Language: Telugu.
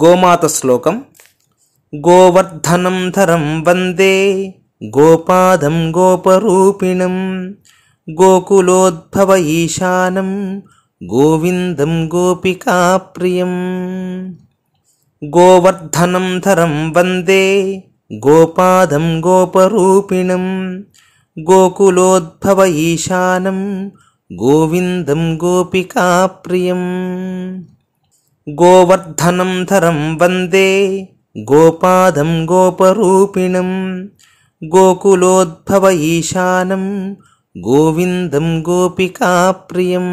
గోమాత శ్లోకం గోవర్ధనం ధరం వందే గోపాదం గోపరూపిణం గోకులోద్భవ ఈశానం గోవిందం గోపికాప్రియం గోవర్ధనం ధరం వందే గోపాదం గోపరూపిణం గోకులోద్భవ ఈశానం గోవిందం గోపికాప్రియం गोवर्धनं धरं वन्दे गोपादं गोपरूपिणं गोकुलोद्भव ईशानं गोविन्दं गोपिकाप्रियम्